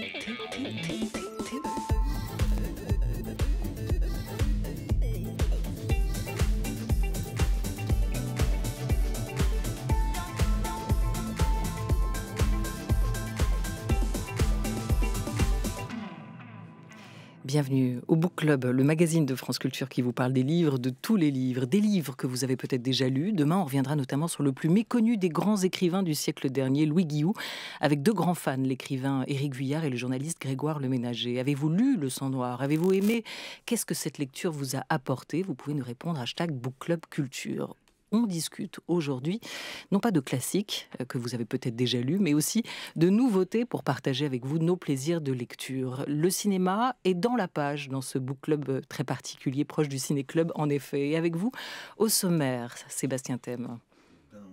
tick, tick, tick, tick, tick, tick. Bienvenue au Book Club, le magazine de France Culture qui vous parle des livres, de tous les livres, des livres que vous avez peut-être déjà lus. Demain, on reviendra notamment sur le plus méconnu des grands écrivains du siècle dernier, Louis Guillou, avec deux grands fans, l'écrivain Éric Vuillard et le journaliste Grégoire Leménager. Avez-vous lu Le Sang Noir Avez-vous aimé Qu'est-ce que cette lecture vous a apporté Vous pouvez nous répondre à hashtag Book Club Culture on discute aujourd'hui, non pas de classiques euh, que vous avez peut-être déjà lus, mais aussi de nouveautés pour partager avec vous nos plaisirs de lecture. Le cinéma est dans la page dans ce book club euh, très particulier, proche du ciné-club en effet. Et avec vous, au sommaire, Sébastien Thème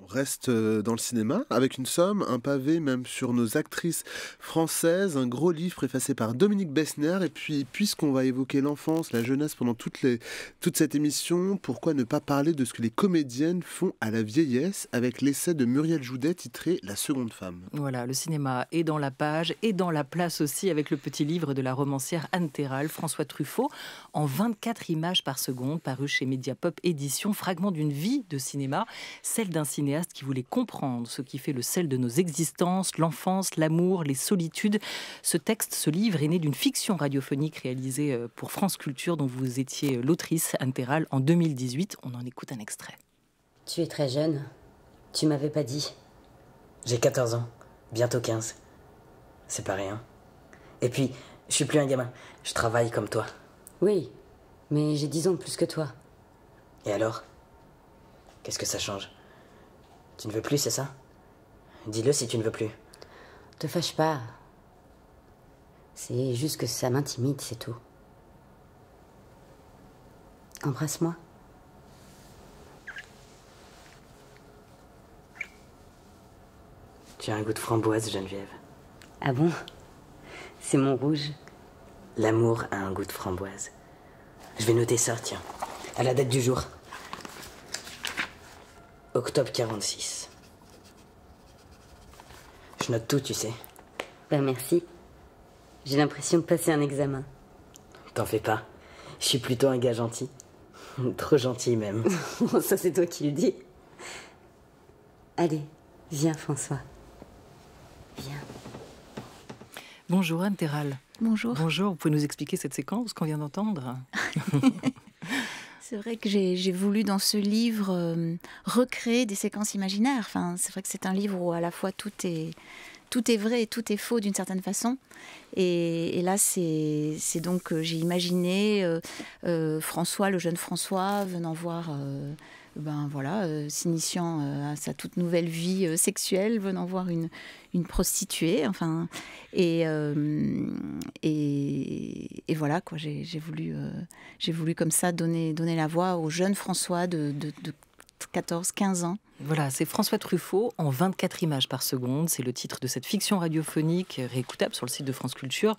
reste euh, dans le cinéma avec une somme, un pavé même sur nos actrices françaises, un gros livre préfacé par Dominique Bessner. Et puis, puisqu'on va évoquer l'enfance, la jeunesse pendant toute, les, toute cette émission, pourquoi ne pas parler de ce que les comédiennes font à la vieillesse avec l'essai de Muriel Joudet titré La seconde femme Voilà, le cinéma est dans la page et dans la place aussi avec le petit livre de la romancière Anne Terral, François Truffaut, en 24 images par seconde, paru chez Mediapop Édition, fragment d'une vie de cinéma, celle d'un cinéaste qui voulait comprendre ce qui fait le sel de nos existences, l'enfance, l'amour, les solitudes. Ce texte, ce livre est né d'une fiction radiophonique réalisée euh, pour France Culture dont vous étiez euh, l'autrice, Anne Perral, en 2018. On en écoute un extrait. Tu es très jeune. Tu m'avais pas dit. J'ai 14 ans, bientôt 15. C'est pas rien. Et puis, je suis plus un gamin. Je travaille comme toi. Oui, mais j'ai 10 ans de plus que toi. Et alors Qu'est-ce que ça change tu ne veux plus, c'est ça Dis-le si tu ne veux plus. Te fâche pas. C'est juste que ça m'intimide, c'est tout. Embrasse-moi. Tu as un goût de framboise, Geneviève. Ah bon C'est mon rouge. L'amour a un goût de framboise. Je vais noter ça, tiens. À la date du jour. Octobre 46. Je note tout, tu sais. Ben merci. J'ai l'impression de passer un examen. T'en fais pas. Je suis plutôt un gars gentil. Trop gentil même. Ça c'est toi qui le dis. Allez, viens François. Viens. Bonjour Anne Terral. Bonjour. Bonjour, vous pouvez nous expliquer cette séquence qu'on vient d'entendre C'est vrai que j'ai voulu dans ce livre euh, recréer des séquences imaginaires. Enfin, c'est vrai que c'est un livre où à la fois tout est, tout est vrai et tout est faux d'une certaine façon. Et, là, c'est donc euh, j'ai imaginé euh, François, le jeune François, venant voir ben, voilà, euh, s'initiant euh, à sa toute nouvelle vie euh, sexuelle, venant voir une, prostituée, enfin, et, et, voilà quoi, j'ai voulu, j'ai voulu comme ça donner, donner la voix au jeune François de 14-15 ans. Voilà, c'est François Truffaut en 24 images par seconde. C'est le titre de cette fiction radiophonique réécoutable sur le site de France Culture.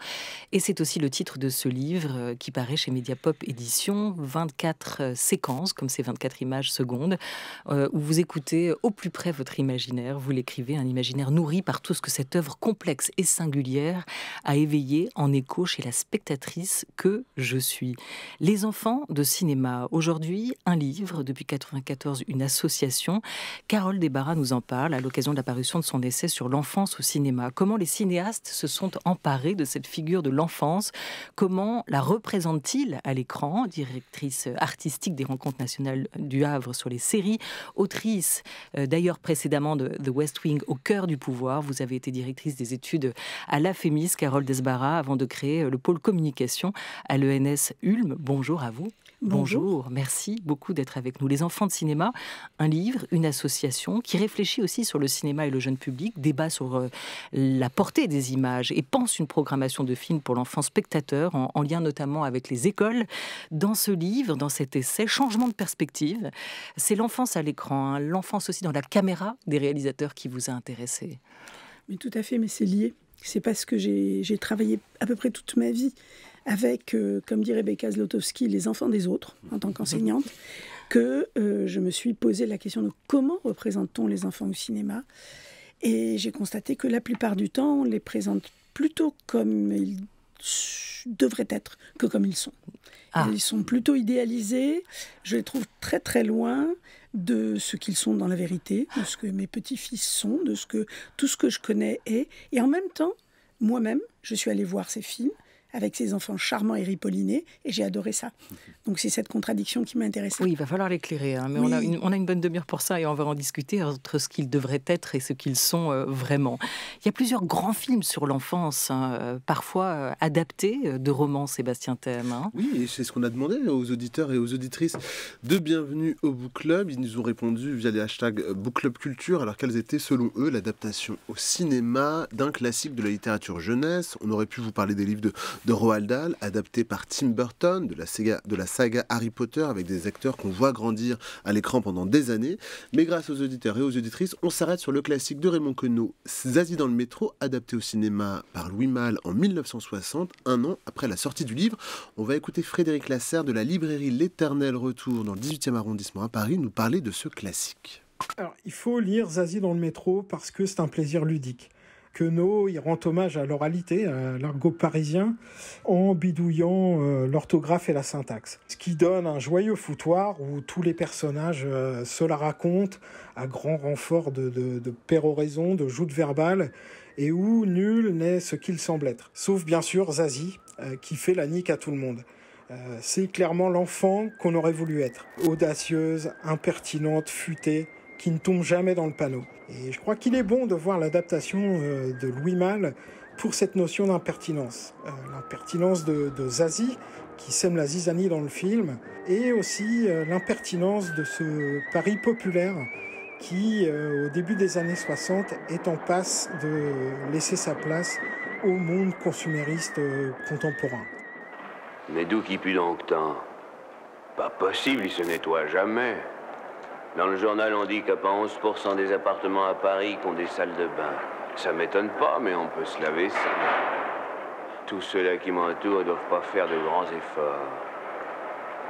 Et c'est aussi le titre de ce livre euh, qui paraît chez Mediapop Édition. 24 euh, séquences, comme ces 24 images secondes, euh, où vous écoutez au plus près votre imaginaire. Vous l'écrivez, un imaginaire nourri par tout ce que cette œuvre complexe et singulière a éveillé en écho chez la spectatrice que je suis. Les enfants de cinéma. Aujourd'hui, un livre, depuis 1994, une association. Carole Desbarras nous en parle à l'occasion de l'apparition de son essai sur l'enfance au cinéma. Comment les cinéastes se sont emparés de cette figure de l'enfance Comment la représentent-ils à l'écran Directrice artistique des rencontres nationales du Havre sur les séries, autrice euh, d'ailleurs précédemment de The West Wing au cœur du pouvoir. Vous avez été directrice des études à la Carole Desbarra, avant de créer le pôle communication à l'ENS Ulm. Bonjour à vous. Bonjour. merci beaucoup d'être avec nous. Les enfants de cinéma, un livre, une association qui réfléchit aussi sur le cinéma et le jeune public, débat sur euh, la portée des images et pense une programmation de films pour l'enfant spectateur en, lien notamment avec les écoles. Dans ce livre, dans cet essai, changement de perspective, c'est l'enfance à l'écran, hein, l'enfance aussi dans la caméra des réalisateurs qui vous a intéressé. Mais tout à fait, mais c'est lié. C'est parce que j'ai travaillé à peu près toute ma vie avec, euh, comme dit Rebecca Zlotowski, les enfants des autres en tant qu'enseignante, que euh, je me suis posé la question de comment représente-t-on les enfants au cinéma Et j'ai constaté que la plupart du temps, on les présente plutôt comme ils devraient être que comme ils sont. Ah. Ils sont plutôt idéalisés, je les trouve très très loin de ce qu'ils sont dans la vérité, de ce que mes petits-fils sont, de ce que tout ce que je connais est. Et en même temps, moi-même, je suis allée voir ces films avec ses enfants charmants et ripollinés, et j'ai adoré ça. Donc c'est cette contradiction qui m'intéresse. Oui, il va falloir l'éclairer, hein, mais on, a une, bonne demi-heure pour ça, et on va en discuter entre ce qu'ils devraient être et ce qu'ils sont euh, vraiment. Il y a plusieurs grands films sur l'enfance, hein, euh, parfois euh, adaptés de romans, Sébastien Thème. Hein. Oui, et c'est ce qu'on a demandé aux auditeurs et aux auditrices de Bienvenue au Book Club. Ils nous ont répondu via les hashtags Book Club Culture, alors quelles étaient selon eux l'adaptation au cinéma d'un classique de la littérature jeunesse. On aurait pu vous parler des livres de de Roald Dahl, adapté par Tim Burton, de la, saga, Harry Potter, avec des acteurs qu'on voit grandir à l'écran pendant des années. Mais grâce aux auditeurs et aux auditrices, on s'arrête sur le classique de Raymond Queneau, Zazie dans le métro, adapté au cinéma par Louis Malle en 1960, un an après la sortie du livre. On va écouter Frédéric Lasserre de la librairie L'Éternel Retour dans le 18e arrondissement à Paris nous parler de ce classique. Alors, il faut lire Zazie dans le métro parce que c'est un plaisir ludique. Queneau, il rend hommage à l'oralité, à l'argot parisien, en bidouillant euh, l'orthographe et la syntaxe. Ce qui donne un joyeux foutoir où tous les personnages euh, se la racontent à grand renfort de, de, de péroraison, de joutes verbales, et où nul n'est ce qu'il semble être. Sauf bien sûr Zazie, euh, qui fait la nique à tout le monde. C'est clairement l'enfant qu'on aurait voulu être. Audacieuse, impertinente, futée, qui ne tombe jamais dans le panneau. Et je crois qu'il est bon de voir l'adaptation euh, de Louis Malle pour cette notion d'impertinence. Euh, l'impertinence de, de, Zazie, qui sème la zizanie dans le film, et aussi euh, l'impertinence de ce Paris populaire qui, au début des années 60, est en passe de laisser sa place au monde consumériste contemporain. Mais d'où qui pue donc tant Pas possible, il se nettoie jamais. Dans le journal, on dit qu'à pas 11% des appartements à Paris qui ont des salles de bain. Ça m'étonne pas, mais on peut se laver ça. Tous ceux-là qui m'entourent ne doivent pas faire de grands efforts.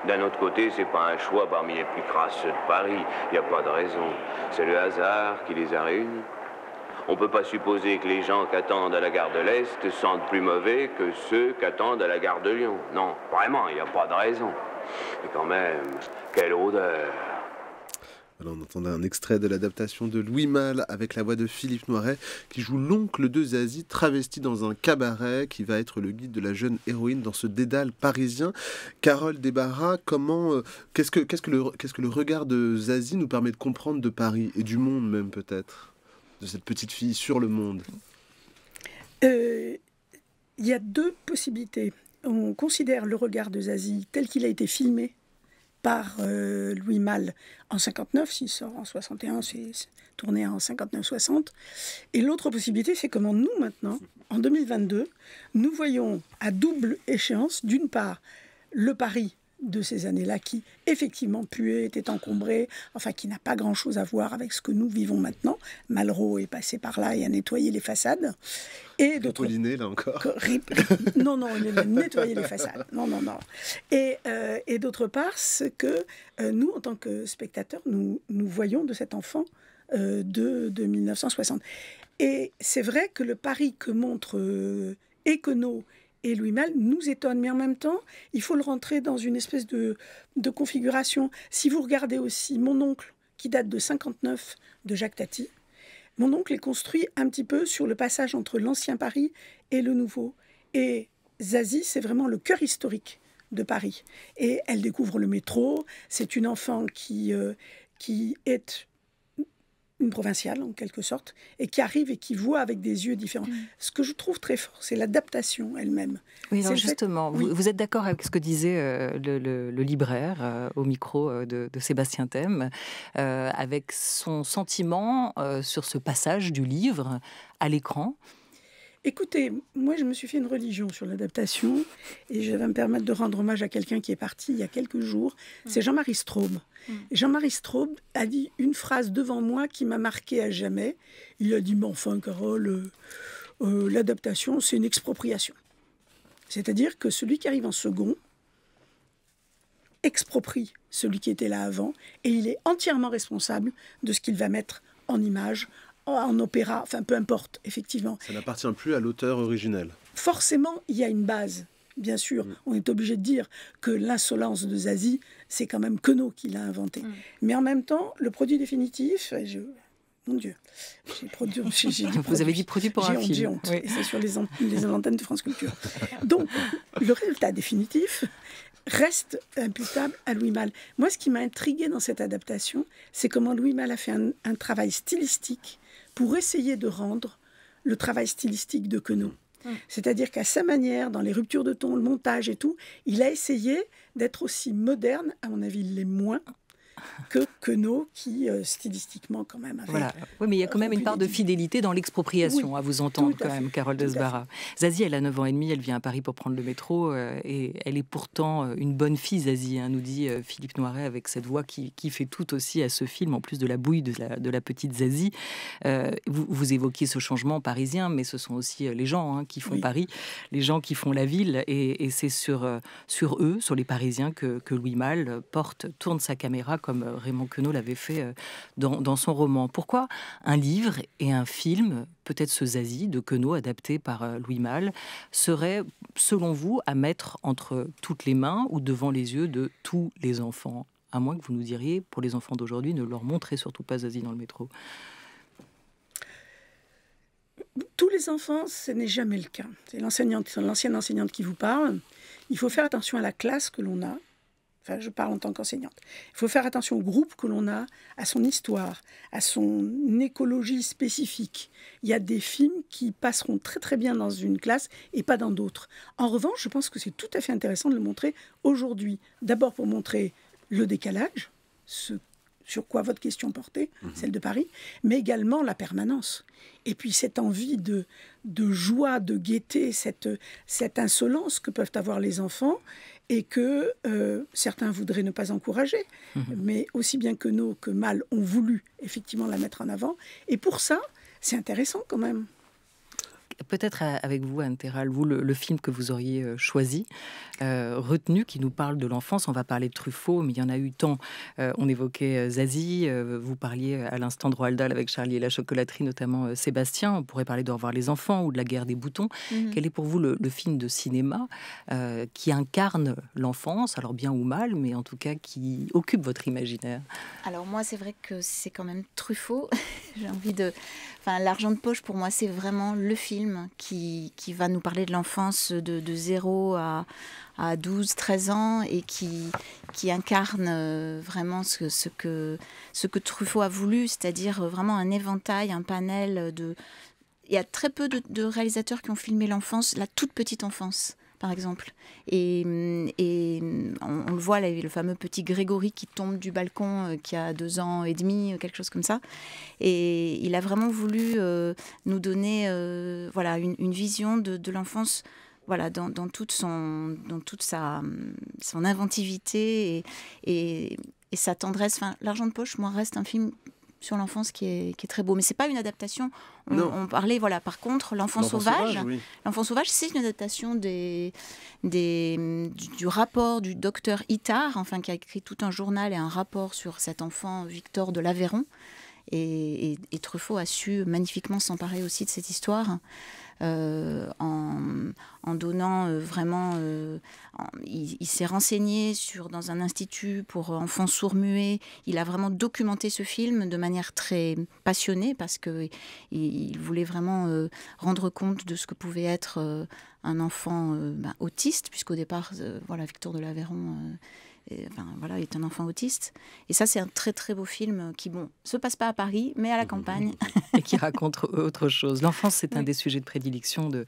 D'un autre côté, c'est pas un choix parmi les plus crasses de Paris. Il n'y a pas de raison. C'est le hasard qui les a réunis. On ne peut pas supposer que les gens qu'attendent à la gare de l'Est sentent plus mauvais que ceux qu'attendent à la gare de Lyon. Non, vraiment, il n'y a pas de raison. Mais quand même, quelle odeur on entendait un extrait de l'adaptation de Louis Mal avec la voix de Philippe Noiret qui joue l'oncle de Zazie travesti dans un cabaret qui va être le guide de la jeune héroïne dans ce dédale parisien. Carole Desbarras, comment, euh, qu'est-ce que, que le, qu'est-ce que le regard de Zazie nous permet de comprendre de Paris et du monde même peut-être, de cette petite fille sur le monde euh, Il y a deux possibilités. On considère le regard de Zazie tel qu'il a été filmé par euh, Louis Malle en 59, s'il sort en 61, c'est tourné en 59-60. Et l'autre possibilité, c'est comment nous, maintenant, en 2022, nous voyons à double échéance, d'une part, le Paris de ces années-là qui effectivement puait, était encombré, enfin qui n'a pas grand-chose à voir avec ce que nous vivons maintenant. Malraux est passé par là et a nettoyé les façades. Et d'autres là encore. non, non, il a nettoyé les façades. Non, non, non. Et, euh, d'autre part, ce que euh, nous, en tant que spectateurs, nous, nous voyons de cet enfant euh, de, 1960. Et c'est vrai que le pari que montre Econo et lui Malle nous étonne. Mais en même temps, il faut le rentrer dans une espèce de, configuration. Si vous regardez aussi mon oncle, qui date de 59, de Jacques Tati, mon oncle est construit un petit peu sur le passage entre l'ancien Paris et le nouveau. Et Zazie, c'est vraiment le cœur historique de Paris. Et elle découvre le métro. C'est une enfant qui, euh, qui est une provinciale en quelque sorte, et qui arrive et qui voit avec des yeux différents. Mm. Ce que je trouve très fort, c'est l'adaptation elle-même. Oui, justement, vous, êtes d'accord avec ce que disait euh, le, libraire euh, au micro euh, de, de, Sébastien Thème, avec son sentiment sur ce passage du livre à l'écran Écoutez, moi je me suis fait une religion sur l'adaptation et je vais me permettre de rendre hommage à quelqu'un qui est parti il y a quelques jours. C'est Jean-Marie Straub. Jean-Marie Straub a dit une phrase devant moi qui m'a marqué à jamais. Il a dit Mais enfin, Carole, euh, euh, l'adaptation, c'est une expropriation. C'est-à-dire que celui qui arrive en second exproprie celui qui était là avant et il est entièrement responsable de ce qu'il va mettre en image en opéra, enfin peu importe, effectivement. Ça n'appartient plus à l'auteur originel. Forcément, il y a une base. Bien sûr, mm. on est obligé de dire que l'insolence de Zazie, c'est quand même Queneau qui l'a inventé. Mm. Mais en même temps, le produit définitif, mon Dieu. Produit, Vous avez dit produit pour un film. Honte, oui. C'est sur les, antennes de France Culture. Donc, le résultat définitif reste imputable à Louis Malle. Moi, ce qui m'a intrigué dans cette adaptation, c'est comment Louis Malle a fait un travail stylistique pour essayer de rendre le travail stylistique de Queneau. Mmh. Mmh. C'est-à-dire qu'à sa manière, dans les ruptures de ton, le montage et tout, il a essayé d'être aussi moderne, à mon avis, les moins, que Queneau, qui euh, stylistiquement quand même Voilà. Oui, mais il y a quand euh, même une part de fidélité dans l'expropriation, à vous entendre quand même, Carole Desbarra. Zazie, elle a 9 ans et demi, elle vient à Paris pour prendre le métro, euh, et elle est pourtant une bonne fille, Zazie, hein, nous dit Philippe Noiret, avec cette voix qui, fait tout aussi à ce film, en plus de la bouille de la, petite Zazie. vous, évoquiez ce changement parisien, mais ce sont aussi les gens hein, qui font Paris, les gens qui font la ville, et, c'est sur, sur eux, sur les Parisiens, que, que Louis Malle porte, tourne sa caméra comme euh, Raymond Queneau l'avait fait euh, dans, son roman. Pourquoi un livre et un film, peut-être ce Zazie de Queneau adapté par euh, Louis Malle, serait, selon vous, à mettre entre toutes les mains ou devant les yeux de tous les enfants à moins que vous nous diriez, pour les enfants d'aujourd'hui, ne leur montrez surtout pas Zazie dans le métro. Tous les enfants, ce n'est jamais le cas. C'est l'ancienne enseignante qui vous parle. Il faut faire attention à la classe que l'on a, Enfin, je parle en tant qu'enseignante. Il faut faire attention au groupe que l'on a, à son histoire, à son écologie spécifique. Il y a des films qui passeront très très bien dans une classe et pas dans d'autres. En revanche, je pense que c'est tout à fait intéressant de le montrer aujourd'hui. D'abord pour montrer le décalage, sur quoi votre question portait, mhm. celle de Paris, mais également la permanence. Et puis cette envie de, joie, de gaieté, cette insolence que peuvent avoir les enfants et que euh, certains voudraient ne pas encourager, mmh. mais aussi bien que nous que mal ont voulu effectivement la mettre en avant. Et pour ça, c'est intéressant quand même peut-être avec vous, Anne Terral, vous, le, film que vous auriez euh, choisi, euh, retenu, qui nous parle de l'enfance. On va parler de Truffaut, mais il y en a eu tant. Euh, on évoquait Zazie, vous parliez à l'instant de Roald Dahl avec Charlie et la chocolaterie, notamment Sébastien. On pourrait parler de Revoir les enfants ou de La guerre des boutons. Mhm. Quel est pour vous le film de cinéma qui incarne l'enfance, alors bien ou mal, mais en tout cas qui occupe votre imaginaire Alors moi, c'est vrai que c'est quand même Truffaut. J'ai envie de L'argent de poche, pour moi, c'est vraiment le film qui, va nous parler de l'enfance de, zéro 0 à, à 12, 13 ans et qui, incarne euh, vraiment ce, que, ce que Truffaut a voulu, c'est-à-dire euh, vraiment un éventail, un panel de... Il y a très peu de réalisateurs qui ont filmé l'enfance, la toute petite enfance par exemple. Et, mm, mm, on, le voit, là, le fameux petit Grégory qui tombe du balcon, euh, qui a deux ans et demi, euh, quelque chose comme ça. Et il a vraiment voulu euh, nous donner voilà, une, vision de, l'enfance voilà, dans, toute, son, dans toute sa, son inventivité et, et, sa tendresse. Enfin, L'argent de poche, moi, reste un film sur l'enfance qui, est, très beau. Mais c'est pas une adaptation. On, parlait, voilà, par contre, l'enfant sauvage, l'enfant sauvage, c'est une adaptation des, des, du, rapport du docteur Itard, enfin, qui a écrit tout un journal et un rapport sur cet enfant Victor de l'Aveyron. Et, et, et Truffaut a su magnifiquement s'emparer aussi de cette histoire. Euh, en, donnant euh, vraiment. Euh, il, s'est renseigné sur, dans un institut pour enfants sourds-muets. Il a vraiment documenté ce film de manière très passionnée parce qu'il il voulait vraiment rendre compte de ce que pouvait être un enfant bah, autiste, puisqu'au départ, voilà, Victor de l'Aveyron voilà, il est un enfant autiste. Et ça, c'est un très très beau film qui, bon, se passe pas à Paris, mais à la mmh, mmh, campagne. Mmh, et qui raconte autre chose. L'enfance, c'est un des sujets de prédilection de,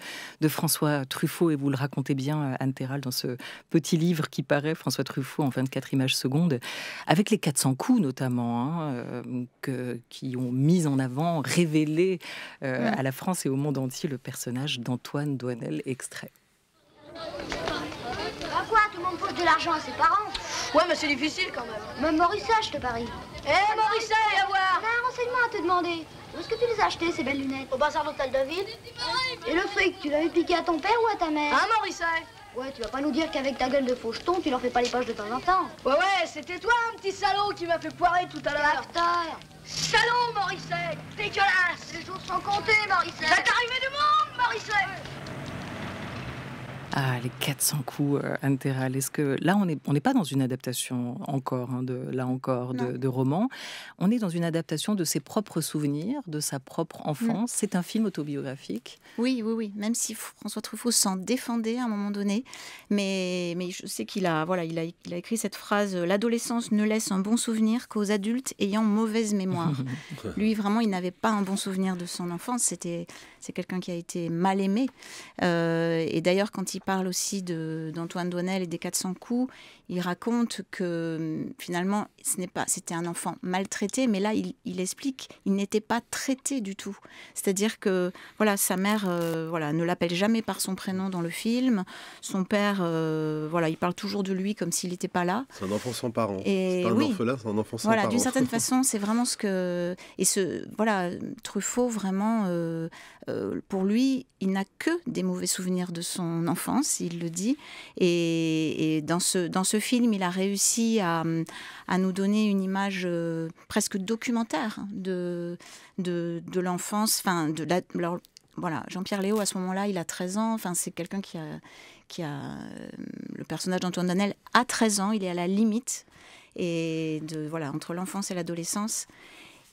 François Truffaut, et vous le racontez bien, euh, Anne Terral, dans ce petit livre qui paraît, François Truffaut, en 24 images secondes, avec les 400 coups notamment, hein, euh, que, qui ont mis en avant, révélé euh, à la France et au monde entier le personnage d'Antoine Douanel extrait on pose de l'argent à ses parents. Ouais, mais c'est difficile quand même. Même Morisset, je te parie. Hé, eh, hey, voir On un renseignement à te demander. Où est-ce que tu les as achetées, ces belles lunettes Au bazar d'Hôtel de Ville. Et le fric, tu l'avais piqué à ton père ou à ta mère Hein, Morissette Ouais, tu vas pas nous dire qu'avec ta gueule de faucheton, tu leur fais pas les poches de temps en temps. Ouais, ouais, c'était toi, un petit salaud, qui m'a fait poirer tout à l'heure. Salaud, Morissette eh, Dégueulasse Les jours sont comptés, Morisset Ça t'arrivait du monde, Morisset eh. Ah, les 400 coups, euh, Est-ce que là, on n'est pas dans une adaptation encore, hein, de, là encore, de, roman. On est dans une adaptation de ses propres souvenirs, de sa propre mm. enfance. C'est un film autobiographique. Oui, oui, oui. Même si François Truffaut s'en défendait à un moment donné. Mais, mais je sais qu'il a, voilà, il a, écrit cette phrase euh, L'adolescence ne laisse un bon souvenir qu'aux adultes ayant mauvaise mémoire. Lui, vraiment, il n'avait pas un bon souvenir de son enfance. C'était, c'est quelqu'un qui a été mal aimé. Euh, et d'ailleurs, quand il il parle aussi d'Antoine Doinel et des 400 coups, il raconte que hum, finalement, ce n'est pas, c'était un enfant maltraité, mais là, il, explique, il n'était pas traité du tout. C'est-à-dire que voilà, sa mère, euh, voilà, ne l'appelle jamais par son prénom dans le film. Son père, euh, voilà, il parle toujours de lui comme s'il n'était pas là. C'est un enfant sans parents. Et voilà, d'une certaine façon, c'est vraiment ce que et ce voilà, Truffaut vraiment, euh, pour lui, il n'a que des mauvais souvenirs de son enfance, il le dit, et, et dans ce dans ce film, il a réussi à, nous donner une image euh, presque documentaire de, l'enfance. Jean-Pierre Léo, à ce moment-là, il a 13 ans. c'est quelqu'un qui a, qui a. Euh, le personnage d'Antoine Danel a 13 ans, il est à la limite entre l'enfance et l'adolescence.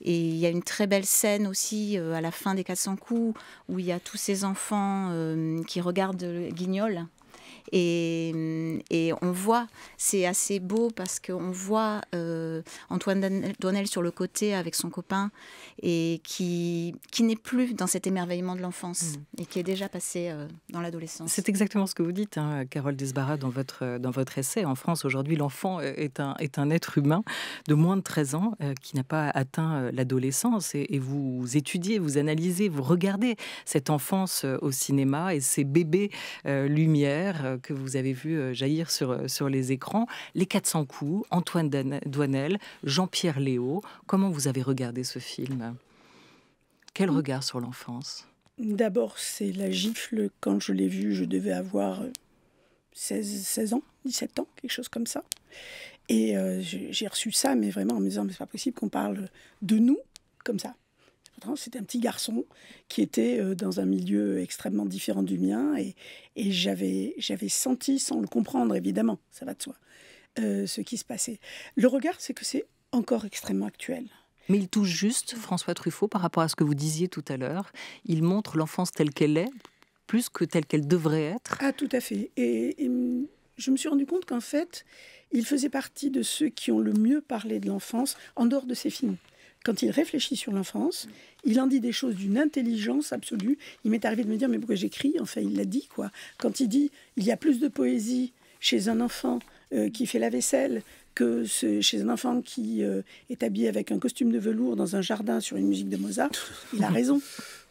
Et il y a une très belle scène aussi euh, à la fin des 400 coups où il y a tous ces enfants qui regardent Guignol Hum, et, on voit, c'est assez beau parce qu'on voit euh, Antoine Doinel sur le côté avec son copain et qui, qui n'est plus dans cet émerveillement de l'enfance mmh. et qui est déjà passé euh, dans l'adolescence. C'est exactement ce que vous dites, hein, Carole Desbarra, dans votre, euh, dans votre essai. En France, aujourd'hui, l'enfant est un, est un être humain de moins de 13 ans qui n'a pas atteint l'adolescence et, et vous étudiez, vous analysez, vous regardez cette enfance au cinéma et ces bébés lumière que vous avez vu euh, jaillir sur, euh, sur les écrans, Les 400 coups, Antoine Douanel, Jean-Pierre Léo. Comment vous avez regardé ce film Quel hum. regard sur l'enfance D'abord, c'est la gifle. Quand je l'ai vu, je devais avoir 16, ans, 17 ans, quelque chose comme ça. Et euh, j'ai reçu ça, mais vraiment en me disant, mais c'est pas possible qu'on parle de nous comme ça. C'est hein, c'était un petit garçon qui était euh, dans un milieu extrêmement différent du mien et, j'avais senti, sans le comprendre évidemment, ça va de soi, euh, ce qui se passait. Le regard, c'est que c'est encore extrêmement actuel. Mais il touche juste François Truffaut par rapport à ce que vous disiez tout à l'heure. Il montre l'enfance telle qu'elle est, plus que telle qu'elle devrait être. Ah, tout à fait. Et, et je me suis rendu compte qu'en fait, il faisait partie de ceux qui ont le mieux parlé de l'enfance en dehors de ses films quand il réfléchit sur l'enfance, il en dit des choses d'une intelligence absolue. Il m'est arrivé de me dire, mais pourquoi j'écris Enfin, il l'a dit, quoi. Quand il dit, il y a plus de poésie chez un enfant euh, qui fait la vaisselle que chez un enfant qui euh, est habillé avec un costume de velours dans un jardin sur une musique de Mozart, il a raison.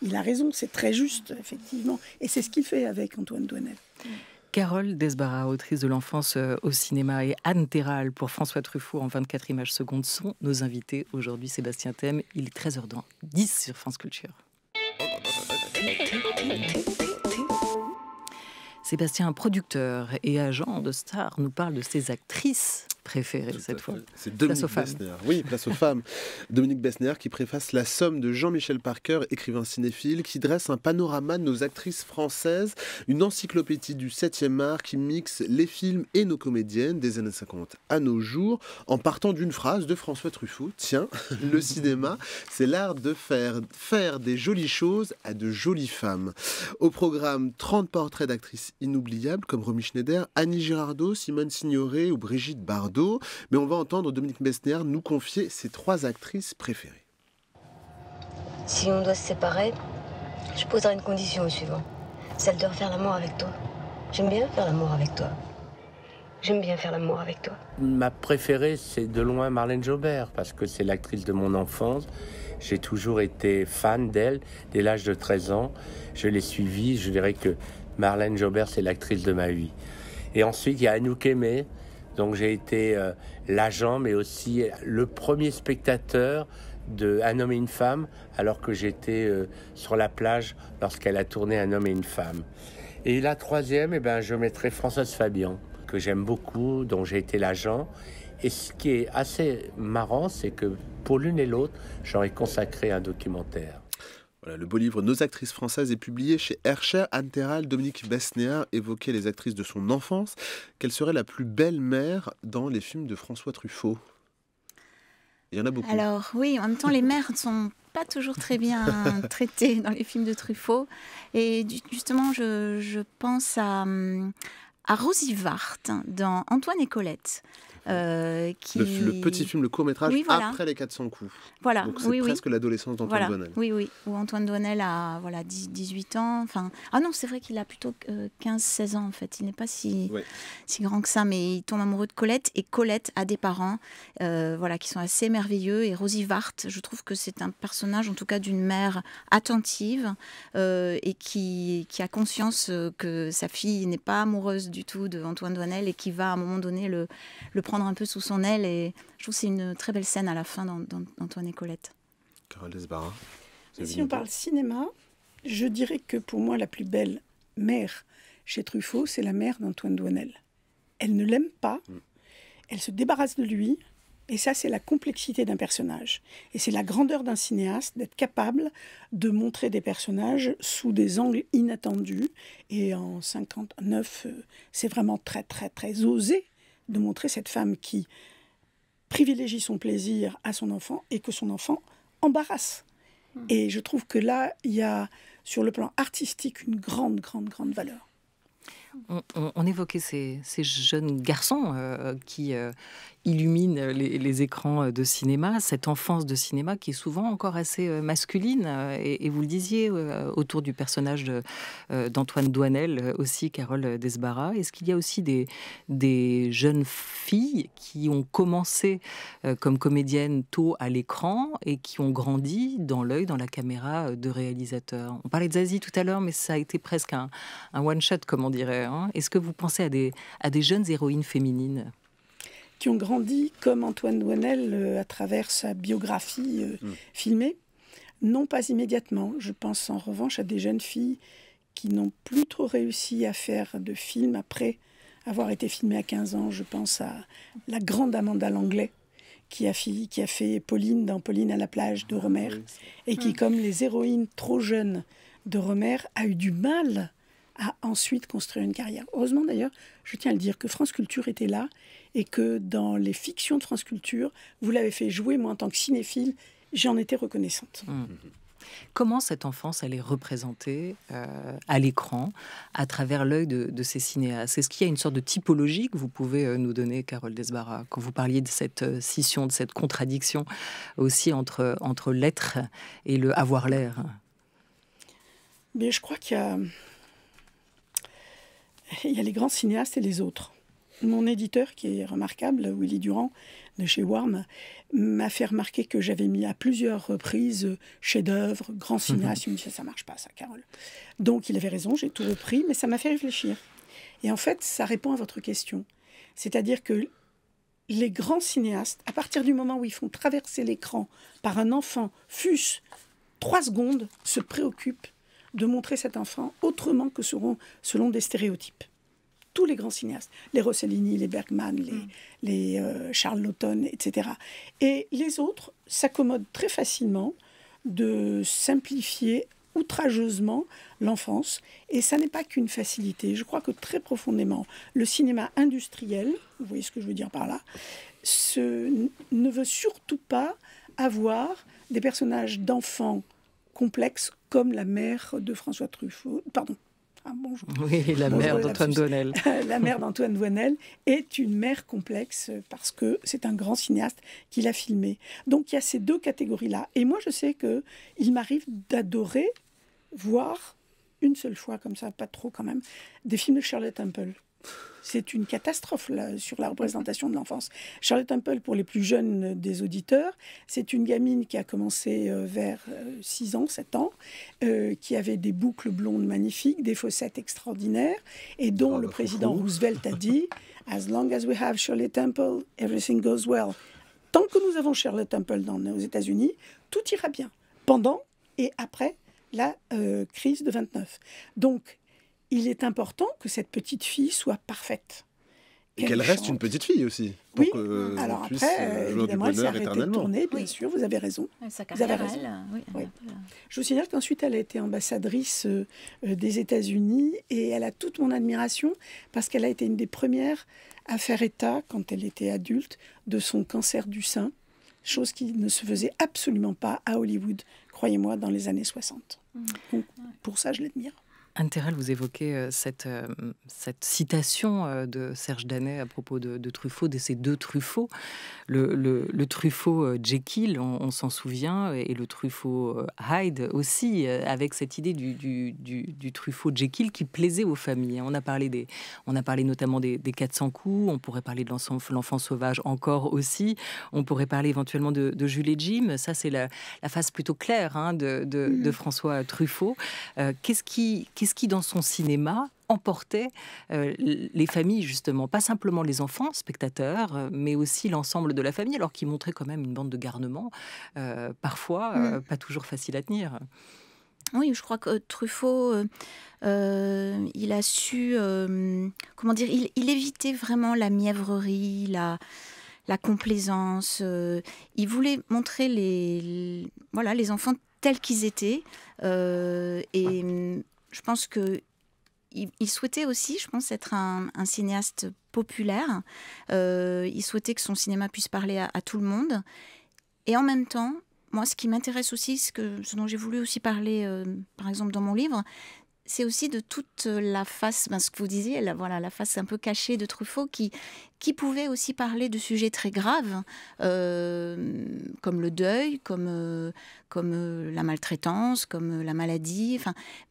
Il a raison, c'est très juste, effectivement. Et c'est ce qu'il fait avec Antoine Douanel. Carole Desbarras, autrice de l'enfance euh, au cinéma, et Anne Terral pour François Truffaut en 24 images secondes sont nos invités aujourd'hui. Sébastien Thème, il est 13h10 sur France Culture. Sébastien, producteur et agent de star, nous parle de ses actrices préféré cette fois. C'est Dominique Bessner. Oui, place aux femmes. Dominique Bessner qui préface La Somme de Jean-Michel Parker, écrivain cinéphile, qui dresse un panorama de nos actrices françaises, une encyclopédie du 7e art qui mixe les films et nos comédiennes des années 50 à nos jours, en partant d'une phrase de François Truffaut Tiens, le cinéma, c'est l'art de faire, faire des jolies choses à de jolies femmes. Au programme, 30 portraits d'actrices inoubliables comme Romy Schneider, Annie Girardot, Simone Signoret ou Brigitte Bardot mais on va entendre Dominique Messner nous confier ses trois actrices préférées. Si on doit se séparer, je poserai une condition au suivant, celle de refaire l'amour avec toi. J'aime bien faire l'amour avec toi. J'aime bien faire l'amour avec toi. Ma préférée, c'est de loin Marlène Jobert, parce que c'est l'actrice de mon enfance. J'ai toujours été fan d'elle, dès l'âge de 13 ans. Je l'ai suivie, je dirais que Marlène Jobert, c'est l'actrice de ma vie. Et ensuite, il y a Anouk donc j'ai été euh, l'agent, mais aussi euh, le premier spectateur de Un homme et une femme, alors que j'étais euh, sur la plage lorsqu'elle a tourné Un homme et une femme. Et la troisième, eh ben, je mettrai Françoise Fabian, que j'aime beaucoup, dont j'ai été l'agent. Et ce qui est assez marrant, c'est que pour l'une et l'autre, j'en ai consacré un documentaire le beau livre Nos actrices françaises est publié chez Hercher. Anne Terral, Dominique Besnéa évoquait les actrices de son enfance. Quelle serait la plus belle mère dans les films de François Truffaut Il y en a beaucoup. Alors oui, en même temps, les mères ne sont pas toujours très bien traitées dans les films de Truffaut. Et justement, je, pense à, hum, à Vart dans Antoine et Colette. Euh, qui... le, petit film, le court métrage après les 400 coups. Voilà. c'est presque l'adolescence d'Antoine voilà. Oui, oui. Où Antoine Doinel a voilà, 18 ans. Enfin... Ah non, c'est vrai qu'il a plutôt 15-16 euh, ans en fait. Il n'est pas si, si grand que ça, mais il tombe amoureux de Colette. Et Colette a des parents euh, voilà, qui sont assez merveilleux. Et Rosie Vart, je trouve que c'est un personnage, en tout cas d'une mère attentive et qui, a conscience que sa fille n'est pas amoureuse du tout d'Antoine Doinel et qui va à un moment donné le, le prendre un peu sous son aile. Et je trouve que c'est une très belle scène à la fin d'Antoine et Colette. Carole Si on parle cinéma, je dirais que pour moi, la plus belle mère chez Truffaut, c'est la mère d'Antoine Douanel. Elle ne l'aime pas, mm. elle se débarrasse de lui, et ça, c'est la complexité d'un personnage. Et c'est la grandeur d'un cinéaste d'être capable de montrer des personnages sous des angles inattendus. Et en 59, euh, c'est vraiment très, très, très osé de montrer cette femme qui privilégie son plaisir à son enfant et que son enfant embarrasse. Hmm. Et je trouve que là, il y a sur le plan artistique une grande, grande, grande valeur. On, évoquait ces, jeunes garçons euh, qui, euh, illumine les, écrans euh, de cinéma, cette enfance de cinéma qui est souvent encore assez euh, masculine. Euh, et, vous le disiez autour du personnage d'Antoine Douanel aussi, Carole Desbarra. Est-ce qu'il y a aussi des, jeunes filles qui ont commencé comme comédiennes tôt à l'écran et qui ont grandi dans l'œil, dans la caméra de réalisateurs On parlait de Zazie tout à l'heure, mais ça a été presque un, one-shot, comme on dirait. Hein. Est-ce que vous pensez à des jeunes héroïnes féminines qui ont grandi comme Antoine Douanel euh, à travers sa biographie euh, mm. filmée. Non pas immédiatement. Je pense en revanche à des jeunes filles qui n'ont plus trop réussi à faire de films après avoir été filmées à 15 ans. Je pense à la grande Amanda Langlais qui a, fait, qui a fait Pauline dans Pauline à la plage de ah, Romère et qui, mm. comme les héroïnes trop jeunes de Romère, a eu du mal à ensuite construire une carrière. Heureusement d'ailleurs, je tiens à le dire, que France Culture était là et que dans les fictions de France Culture, vous l'avez fait jouer, moi en tant que cinéphile, j'en étais reconnaissante. Mmh. Comment cette enfance, elle est représentée euh, à l'écran, à travers l'œil de, ces cinéastes Est-ce qu'il y a une sorte de typologie que vous pouvez euh, nous donner, Carole Desbarra, quand vous parliez de cette euh, scission, de cette contradiction aussi entre, entre l'être et le avoir l'air Mais Je crois qu'il y a les grands cinéastes et les autres. Mon éditeur, qui est remarquable, Willy Durand, de chez Warm, m'a fait remarquer que j'avais mis à plusieurs reprises euh, chef-d'œuvre, grand mhm. cinéaste. Il me dit Ça marche pas, ça, Carole. Donc il avait raison, j'ai tout repris, mais ça m'a fait réfléchir. Et en fait, ça répond à votre question. C'est-à-dire que les grands cinéastes, à partir du moment où ils font traverser l'écran par un enfant, fût-ce trois secondes, se préoccupent de montrer cet enfant autrement que selon des stéréotypes tous les grands cinéastes, les Rossellini, les Bergman, les, mm. les euh, Charles Laughton, etc. Et les autres s'accommodent très facilement de simplifier outrageusement l'enfance. Et ça n'est pas qu'une facilité. Je crois que très profondément, le cinéma industriel, vous voyez ce que je veux dire par là, ne veut surtout pas avoir des personnages d'enfants complexes comme la mère de François Truffaut, pardon, ah, oui, la mère d'Antoine Douanel. la mère d'Antoine Douanel est une mère complexe parce que c'est un grand cinéaste qui l'a filmé. Donc il y a ces deux catégories-là. Et moi, je sais que il m'arrive d'adorer voir une seule fois, comme ça, pas trop quand même, des films de Charlotte Temple. C'est une catastrophe sur la représentation de l'enfance. Charlotte Temple, pour les plus jeunes euh, des auditeurs, c'est une gamine qui a commencé euh, vers 6 euh, ans, 7 ans, qui avait des boucles blondes magnifiques, des fossettes extraordinaires, et dont le président Roosevelt a dit As long as we have Charlotte Temple, everything goes well. Tant que nous avons Charlotte Temple dans, aux États-Unis, tout ira bien. Pendant et après la crise de 29. Donc, il est important que cette petite fille soit parfaite. Et qu'elle reste une petite fille aussi. oui. Euh, Alors après, euh, euh, évidemment, du bonheur elle tourner, bien sûr, vous avez raison. vous avez raison. Je vous signale qu'ensuite, elle a été ambassadrice des États-Unis et elle a toute mon admiration parce qu'elle a été une des premières à faire état, quand elle était adulte, de son cancer du sein, chose qui ne se faisait absolument pas à Hollywood, croyez-moi, dans les années 60. Mmh. pour ça, je l'admire. Intérêt, vous évoquez cette, cette citation de Serge Danet à propos de, Truffaut, de ces deux Truffauts. Le, le, Truffaut Jekyll, on, s'en souvient, et le Truffaut Hyde aussi, avec cette idée du, du, du, Truffaut Jekyll qui plaisait aux familles. Hein. On a parlé, des, on a parlé notamment des, 400 coups, on pourrait parler de l'enfant sauvage encore aussi, on pourrait parler éventuellement de, de Jules et Jim, ça c'est la, la, phase plutôt claire hein, de, de, mmh. François Truffaut. Qu'est-ce qui ce qui, dans son cinéma, emportait euh, les familles, justement, pas simplement les enfants, spectateurs, euh, mais aussi l'ensemble de la famille, alors qu'il montrait quand même une bande de garnements, euh, parfois mm. pas toujours facile à tenir. Oui, je crois que Truffaut, il a su, comment dire, il, évitait vraiment la mièvrerie, la, la complaisance. il voulait montrer les, voilà, les enfants tels qu'ils étaient. Euh, et mm, je pense que il, souhaitait aussi, je pense, être un, cinéaste populaire. Euh, il souhaitait que son cinéma puisse parler à, tout le monde. Et en même temps, moi, ce qui m'intéresse aussi, ce, que, dont j'ai voulu aussi parler, euh, par exemple, dans mon livre, c'est aussi de toute la face, ben, ce que vous disiez, la, voilà, la face un peu cachée de Truffaut qui, qui pouvait aussi parler de sujets très graves, euh, comme le deuil, comme, comme la maltraitance, comme la maladie,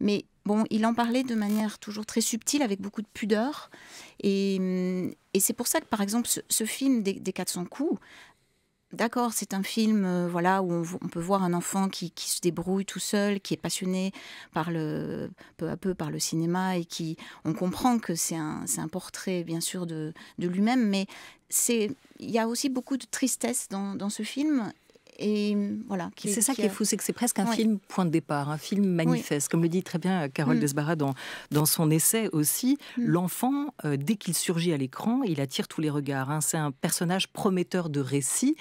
mais Bon, il en parlait de manière toujours très subtile, avec beaucoup de pudeur. Et, hum, c'est pour ça que, par exemple, ce, film des, 400 coups, d'accord, c'est un film euh, voilà où on, peut voir un enfant qui, se débrouille tout seul, qui est passionné par le peu à peu par le cinéma et qui on comprend que c'est un, portrait bien sûr de, lui-même, mais c'est il y a aussi beaucoup de tristesse dans, dans ce film et hum, voilà. C'est ça qui, est fou, c'est que c'est presque un film point de départ, un film manifeste. Comme le dit très bien euh, Carole hum. Desbarats dans, son essai aussi, hum. l'enfant, euh, dès qu'il surgit à l'écran, il attire tous les regards. Hein. C'est un personnage prometteur de récit.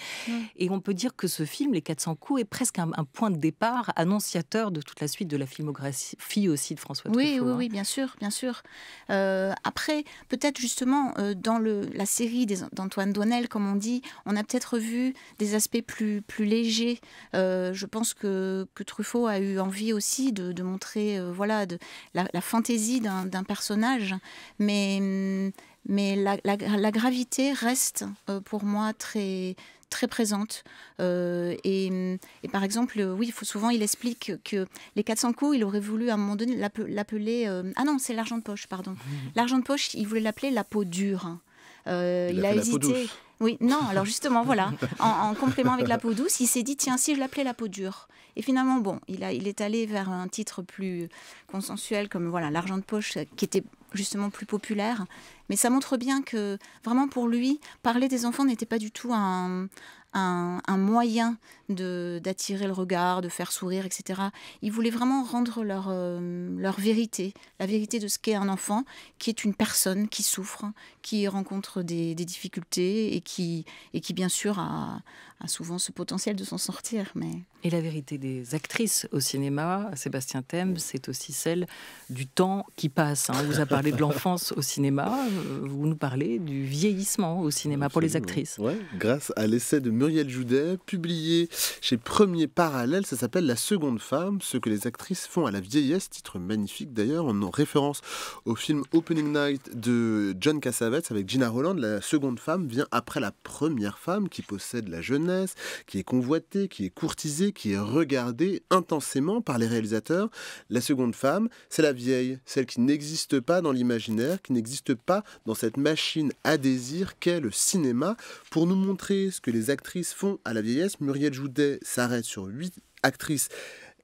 Et on peut dire que ce film, Les 400 coups, est presque un, point de départ, annonciateur de toute la suite de la filmographie aussi de François oui, Truffaut. Oui, hein. bien sûr, bien sûr. Euh, après, peut-être justement, dans la série d'Antoine Doinel, comme on dit, on a peut-être vu des aspects plus, plus léger. Euh, je pense que, que, Truffaut a eu envie aussi de, de montrer euh, voilà, de, la, fantaisie d'un personnage, mais, mais la, gravité reste euh, pour moi très, très présente. et, par exemple, oui, souvent il explique que les 400 coups, il aurait voulu à un moment donné l'appeler. ah non, c'est l'argent de poche, pardon. Mmh. L'argent de poche, il voulait l'appeler la peau dure. Euh, il, a, hésité. Oui, non, alors justement, voilà, en, complément avec la peau douce, il s'est dit, tiens, si je l'appelais la peau dure. Et finalement, bon, il, a, il est allé vers un titre plus consensuel, comme voilà, l'argent de poche, euh, qui était justement plus populaire. Mais ça montre bien que vraiment pour lui, parler des enfants n'était pas du tout un, un, un moyen d'attirer le regard, de faire sourire, etc. Il voulait vraiment rendre leur, euh, leur vérité, la vérité de ce qu'est un enfant, qui est une personne qui souffre, qui rencontre des, difficultés et qui, et qui bien sûr a, a souvent ce potentiel de s'en sortir. Mais... Et la vérité des actrices au cinéma, Sébastien Thème, c'est aussi celle du temps qui passe. Hein. vous a de l'enfance au cinéma, euh, vous nous parlez du vieillissement au cinéma pour les actrices. Ouais, grâce à l'essai de Muriel Joudet, publié chez Premier Parallèle, ça s'appelle La Seconde Femme, ce que les actrices font à la vieillesse, titre magnifique d'ailleurs, en référence au film Opening Night de John Cassavetes avec Gina Roland. La seconde femme vient après la première femme qui possède la jeunesse, qui est convoitée, qui est courtisée, qui est regardée intensément par les réalisateurs. La seconde femme, c'est la vieille, celle qui n'existe pas dans l'imaginaire, qui n'existe pas dans cette machine à désir qu'est le cinéma. Pour nous montrer ce que les actrices font à la vieillesse, Muriel Joudet s'arrête sur huit actrices,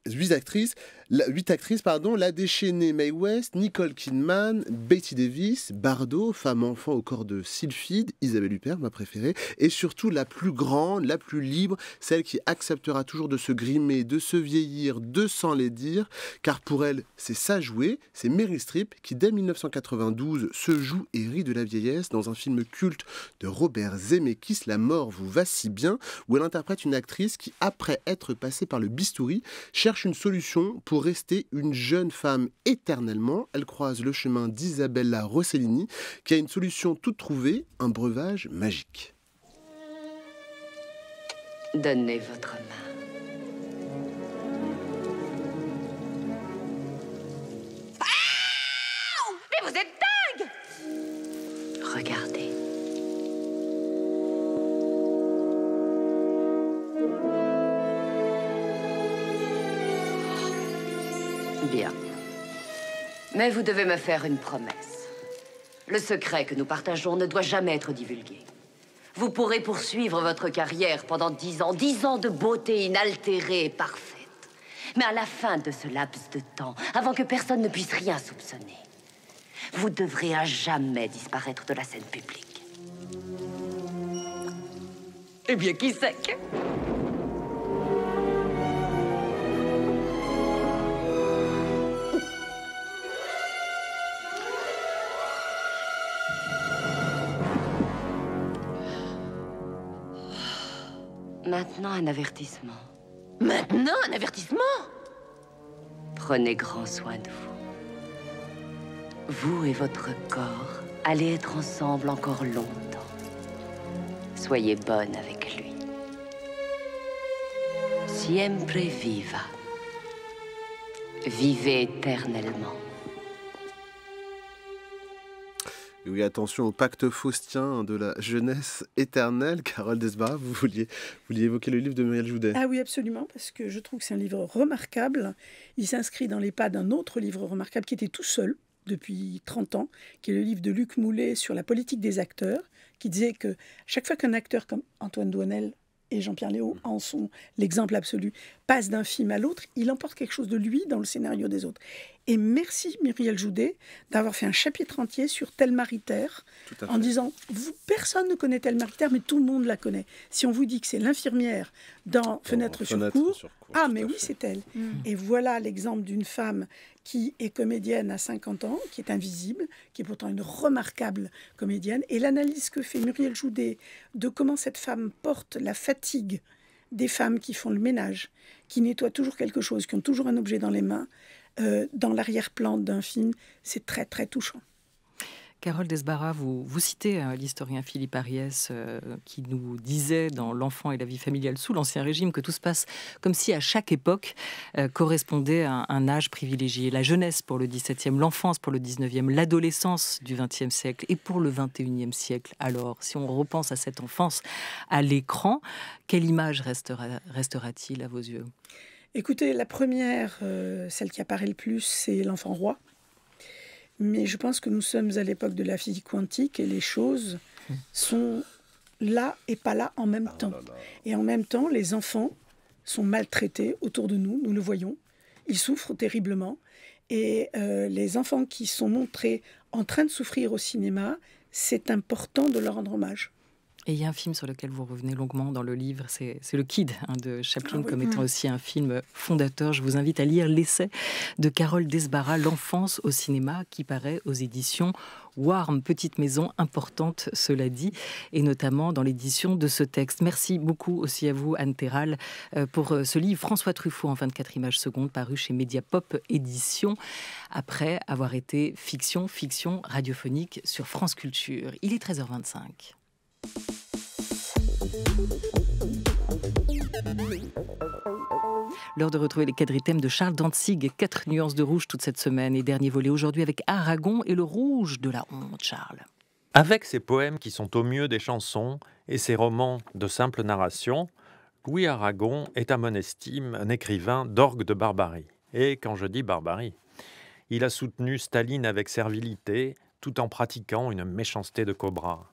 huit actrices Huit actrices, pardon, la déchaînée Mae West, Nicole Kidman, Betty Davis, Bardo femme-enfant au corps de Sylphide, Isabelle Huppert, ma préférée, et surtout la plus grande, la plus libre, celle qui acceptera toujours de se grimer, de se vieillir, de s'en les dire, car pour elle, c'est ça jouer, c'est Meryl Streep qui, dès 1992, se joue et rit de la vieillesse dans un film culte de Robert Zemeckis, La mort vous va si bien, où elle interprète une actrice qui, après être passée par le bistouri, cherche une solution pour rester une jeune femme éternellement, elle croise le chemin d'Isabella Rossellini, qui a une solution toute trouvée, un breuvage magique. Donnez votre main. Ah Mais vous êtes dingue Regardez. Bien. Mais vous devez me faire une promesse. Le secret que nous partageons ne doit jamais être divulgué. Vous pourrez poursuivre votre carrière pendant dix ans, dix ans de beauté inaltérée et parfaite. Mais à la fin de ce laps de temps, avant que personne ne puisse rien soupçonner, vous devrez à jamais disparaître de la scène publique. Eh bien, qui sait que... maintenant un avertissement. Maintenant un avertissement Prenez grand soin de vous. Vous et votre corps allez être ensemble encore longtemps. Soyez bonne avec lui. Siempre viva. Vivez éternellement. oui, attention au pacte faustien de la jeunesse éternelle. Carole Desbarra, vous vouliez, vouliez évoquer le livre de Muriel Joudet. Ah oui, absolument, parce que je trouve que c'est un livre remarquable. Il s'inscrit dans les pas d'un autre livre remarquable qui était tout seul depuis 30 ans, qui est le livre de Luc Moulet sur la politique des acteurs, qui disait que chaque fois qu'un acteur comme Antoine Douanel et Jean-Pierre Léo mm. en sont l'exemple absolu, passe d'un film à l'autre, il emporte quelque chose de lui dans le scénario des autres. Et merci Muriel Joudet d'avoir fait un chapitre entier sur Tel Maritaire, en disant vous, personne ne connaît Tel Maritaire, mais tout le monde la connaît. Si on vous dit que c'est l'infirmière dans Fenêtre, sur, fenêtre ah mais oui, c'est elle. Mm. Et voilà l'exemple d'une femme qui est comédienne à 50 ans, qui est invisible, qui est pourtant une remarquable comédienne. Et l'analyse que fait Muriel Joudet de comment cette femme porte la fatigue des femmes qui font le ménage, qui nettoient toujours quelque chose, qui ont toujours un objet dans les mains, euh, dans l'arrière-plan d'un film, c'est très très touchant. Carole Desbarra, vous, citez hein, l'historien Philippe Ariès euh, qui nous disait dans L'enfant et la vie familiale sous l'Ancien Régime que tout se passe comme si à chaque époque euh, correspondait à un, âge privilégié. La jeunesse pour le 17e, l'enfance pour le 19e, l'adolescence du 20e siècle et pour le 21e siècle. Alors, si on repense à cette enfance à l'écran, quelle image restera-t-il à vos yeux Écoutez, la première, euh, celle qui apparaît le plus, c'est l'enfant roi mais je pense que nous sommes à l'époque de la physique quantique et les choses hmm. sont là et pas là en même ah temps. Et en même temps, les enfants sont maltraités autour de nous, nous le voyons. Ils souffrent terriblement. Et euh, les enfants qui sont montrés en train de souffrir au cinéma, c'est important de leur rendre hommage. Et il y a un film sur lequel vous revenez longuement dans le livre, c'est Le Kid hein, de Chaplin, ah comme étant mm. aussi un film fondateur. Je vous invite à lire l'essai de Carole Desbarras, L'enfance au cinéma, qui paraît aux éditions Warm, petite maison importante, cela dit, et notamment dans l'édition de ce texte. Merci beaucoup aussi à vous, Anne Terral, euh, pour euh, ce livre François Truffaut en 24 images secondes, paru chez Mediapop Édition, après avoir été fiction, fiction radiophonique sur France Culture. Il est 13h25. L'heure de retrouver les quadrithèmes de Charles Dantzig, quatre nuances de rouge toute cette semaine et dernier volet aujourd'hui avec Aragon et le rouge de la honte, Charles. Avec ses poèmes qui sont au mieux des chansons et ses romans de simple narration, Louis Aragon est à mon estime un écrivain d'orgue de barbarie. Et quand je dis barbarie, il a soutenu Staline avec servilité tout en pratiquant une méchanceté de cobra.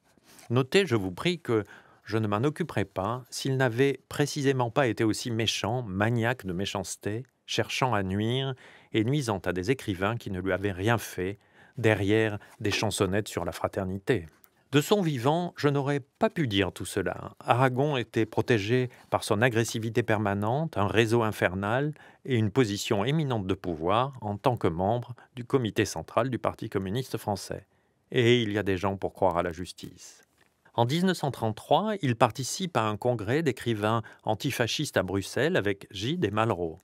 Notez, je vous prie, que je ne m'en occuperais pas s'il n'avait précisément pas été aussi méchant, maniaque de méchanceté, cherchant à nuire et nuisant à des écrivains qui ne lui avaient rien fait, derrière des chansonnettes sur la fraternité. De son vivant, je n'aurais pas pu dire tout cela. Aragon était protégé par son agressivité permanente, un réseau infernal et une position éminente de pouvoir en tant que membre du comité central du Parti communiste français. Et il y a des gens pour croire à la justice. En 1933, il participe à un congrès d'écrivains antifascistes à Bruxelles avec Gide et Malraux.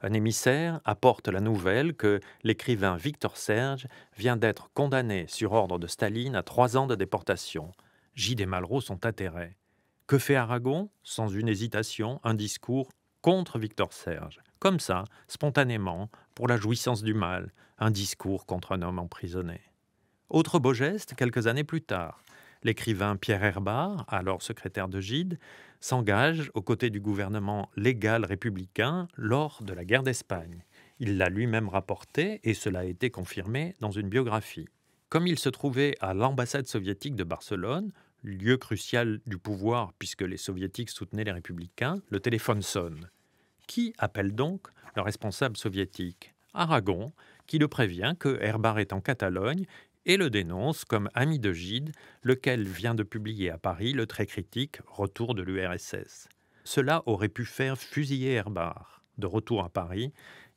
Un émissaire apporte la nouvelle que l'écrivain Victor Serge vient d'être condamné sur ordre de Staline à trois ans de déportation. Gide et Malraux sont atterrés. Que fait Aragon Sans une hésitation, un discours contre Victor Serge. Comme ça, spontanément, pour la jouissance du mal, un discours contre un homme emprisonné. Autre beau geste quelques années plus tard l'écrivain Pierre Herbar, alors secrétaire de Gide, s'engage aux côtés du gouvernement légal républicain lors de la guerre d'Espagne. Il l'a lui-même rapporté et cela a été confirmé dans une biographie. Comme il se trouvait à l'ambassade soviétique de Barcelone, lieu crucial du pouvoir puisque les soviétiques soutenaient les républicains, le téléphone sonne. Qui appelle donc le responsable soviétique Aragon, qui le prévient que Herbar est en Catalogne et le dénonce comme ami de Gide, lequel vient de publier à Paris le très critique Retour de l'URSS. Cela aurait pu faire fusiller Herbar. De retour à Paris,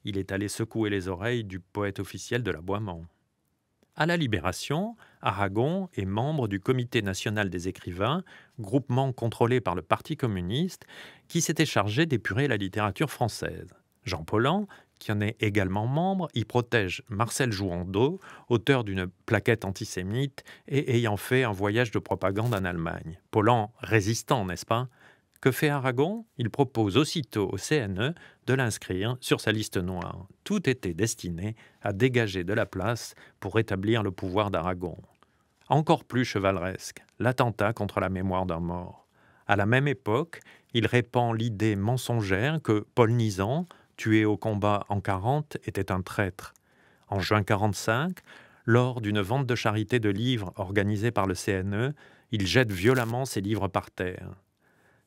il est allé secouer les oreilles du poète officiel de l'aboiement. À la Libération, Aragon est membre du Comité national des écrivains, groupement contrôlé par le Parti communiste, qui s'était chargé d'épurer la littérature française. Jean Pollan, qui en est également membre, y protège Marcel Jouandeau, auteur d'une plaquette antisémite et ayant fait un voyage de propagande en Allemagne. Poland résistant, n'est-ce pas que fait Aragon Il propose aussitôt au CNE de l'inscrire sur sa liste noire. Tout était destiné à dégager de la place pour rétablir le pouvoir d'Aragon. Encore plus chevaleresque, l'attentat contre la mémoire d'un mort. À la même époque, il répand l'idée mensongère que Paul Nizan tué au combat en 40, était un traître. En juin 45, lors d'une vente de charité de livres organisée par le CNE, il jette violemment ses livres par terre.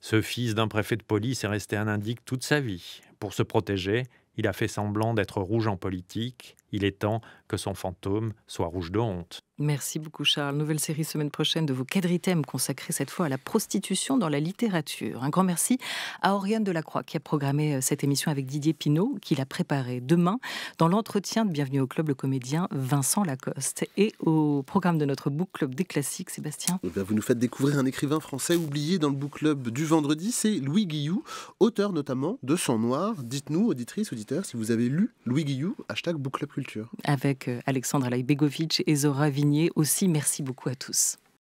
Ce fils d'un préfet de police est resté un indique toute sa vie. Pour se protéger, il a fait semblant d'être rouge en politique. Il est temps que son fantôme soit rouge de honte. Merci beaucoup Charles. Nouvelle série semaine prochaine de vos items consacrés cette fois à la prostitution dans la littérature. Un grand merci à Oriane Delacroix qui a programmé euh, cette émission avec Didier Pinault qui l'a préparée. Demain, dans l'entretien de Bienvenue au Club, le comédien Vincent Lacoste. Et au programme de notre Book Club des classiques, Sébastien. Eh vous nous faites découvrir un écrivain français oublié dans le Book Club du vendredi, c'est Louis Guillou, auteur notamment de Sang Noir. Dites-nous, auditrice, auditeurs, si vous avez lu Louis Guillou, hashtag Book Club avec euh, Alexandre laibegovic et Zora Vignier aussi. Merci beaucoup à tous.